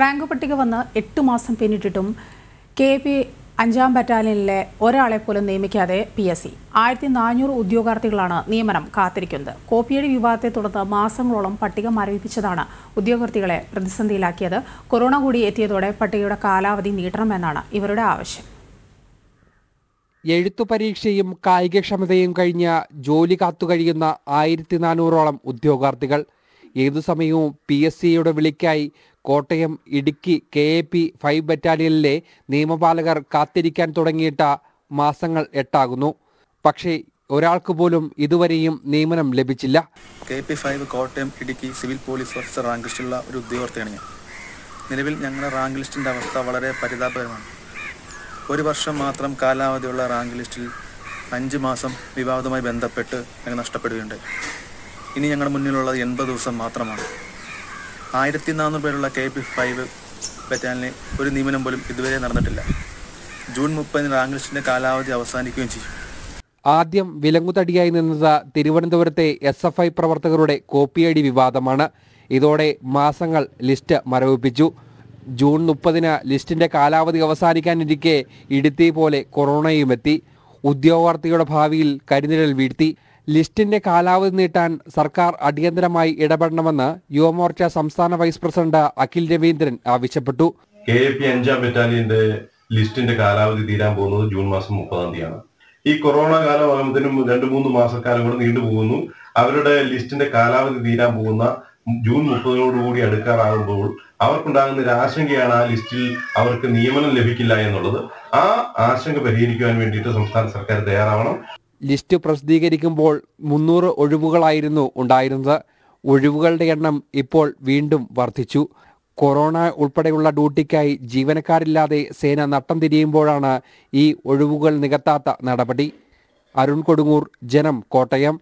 rank പട്ടിക വന്ന് എട്ട് മാസം പിന്നിട്ടിട്ടും കെ പി അഞ്ചാം ബറ്റാലിയനിലെ ഒരാളെ പോലും നിയമിക്കാതെ പി എസ് സി ആയിരത്തി നാനൂറ് ഉദ്യോഗാർത്ഥികളാണ് നിയമനം കാത്തിരിക്കുന്നത് കോപ്പിയടി വിവാദത്തെ തുടർന്ന് മാസങ്ങളോളം പട്ടിക മരവിപ്പിച്ചതാണ് ഉദ്യോഗാർത്ഥികളെ പ്രതിസന്ധിയിലാക്കിയത് കൊറോണ കൂടി എത്തിയതോടെ പട്ടികയുടെ കാലാവധി നീട്ടണമെന്നാണ് ഇവരുടെ ആവശ്യം എഴുത്തു പരീക്ഷയും കായികക്ഷമതയും കഴിഞ്ഞ ജോലി കാത്തുകഴിയുന്ന ആയിരത്തി നാനൂറോളം ഉദ്യോഗാർത്ഥികൾ ഏതു സമയവും പി എസ് സിയുടെ വിളിക്കായി Kottayam Idukki K A P five ബറ്റാലിയനിലെ നിയമപാലകർ കാത്തിരിക്കാൻ തുടങ്ങിയിട്ട മാസങ്ങൾ എട്ടാകുന്നു പക്ഷേ ഒരാൾക്ക് പോലും ഇതുവരെയും നിയമനം ലഭിച്ചില്ല K P five Kottayam Idukki civil police officer rank ലിസ്റ്റുള്ള ഒരു ഉദ്യോഗസ്ഥയാണ് ഞാൻ നിലവിൽ ഞങ്ങളുടെ റാങ്ക് ലിസ്റ്റിൻ്റെ അവസ്ഥ വളരെ പരിതാപകരമാണ് ഒരു വർഷം മാത്രം കാലാവധിയുള്ള റാങ്ക് ലിസ്റ്റിൽ അഞ്ച് മാസം വിവാദവുമായി ബന്ധപ്പെട്ട് ഞങ്ങൾ നഷ്ടപ്പെടുകയുണ്ട് ഇനി ഞങ്ങളുടെ മുന്നിലുള്ളത് എൺപത് ദിവസം മാത്രമാണ് ആയിരത്തി നാനൂറ് പേരുള്ള കെ പി ഫൈവ് ബറ്റാലിന് ഒരു നിയമനം പോലും ഇതുവരെ നടന്നിട്ടില്ല ജൂൺ മുപ്പതിന് റാങ്ക് കാലാവധി അവസാനിക്കുകയും ചെയ്യും ആദ്യം വിലങ്ങുതടിയായി നിന്നത് തിരുവനന്തപുരത്തെ എസ് എഫ് ഐ പ്രവർത്തകരുടെ കോപ്പിയടി വിവാദമാണ് ഇതോടെ മാസങ്ങൾ ലിസ്റ്റ് മരവിപ്പിച്ചു ജൂൺ മുപ്പതിന് ലിസ്റ്റിന്റെ കാലാവധി അവസാനിക്കാനിരിക്കെ ഇടുത്തി പോലെ കൊറോണയും എത്തി ഉദ്യോഗാർത്ഥിയുടെ ഭാവിയിൽ കരിനിഴൽ വീഴ്ത്തി ലിസ്റ്റിന്റെ കാലാവധി നീട്ടാൻ സർക്കാർ അടിയന്തരമായി ഇടപെടണമെന്ന് യുവമോർച്ച സംസ്ഥാന വൈസ് പ്രസിഡന്റ് അഖിൽ രവീന്ദ്രൻ ആവശ്യപ്പെട്ടു കെ എ പി അഞ്ചാം ബറ്റാലിയന്റെ ലിസ്റ്റിന്റെ കാലാവധി തീരാൻ പോകുന്നത് ജൂൺ മാസം മുപ്പതാം തീയതിയാണ് ഈ കൊറോണ കാലം രണ്ടു രണ്ട് മൂന്ന് മാസക്കാലം കൂടെ നീണ്ടുപോകുന്നു അവരുടെ ലിസ്റ്റിന്റെ കാലാവധി തീരാൻ പോകുന്ന ജൂൺ മുപ്പതിനോടുകൂടി അടുക്കാറാകുമ്പോൾ അവർക്കുണ്ടാകുന്ന ഒരു ആശങ്കയാണ് ആ ലിസ്റ്റിൽ അവർക്ക് നിയമനം ലഭിക്കില്ല എന്നുള്ളത് ആ ആശങ്ക പരിഹരിക്കുവാൻ വേണ്ടിയിട്ട് സംസ്ഥാന സർക്കാർ തയ്യാറാവണം ലിസ്റ്റ് പ്രസിദ്ധീകരിക്കുമ്പോൾ മുന്നൂറ് ഒഴിവുകളായിരുന്നു ഉണ്ടായിരുന്നത് ഒഴിവുകളുടെ എണ്ണം ഇപ്പോൾ വീണ്ടും വർദ്ധിച്ചു കൊറോണ ഉൾപ്പെടെയുള്ള ഡ്യൂട്ടിക്കായി ജീവനക്കാരില്ലാതെ സേന നട്ടം തിരിയുമ്പോഴാണ് ഈ ഒഴിവുകൾ നികത്താത്ത നടപടി അരുൺ കൊടുങ്ങൂർ ജനം കോട്ടയം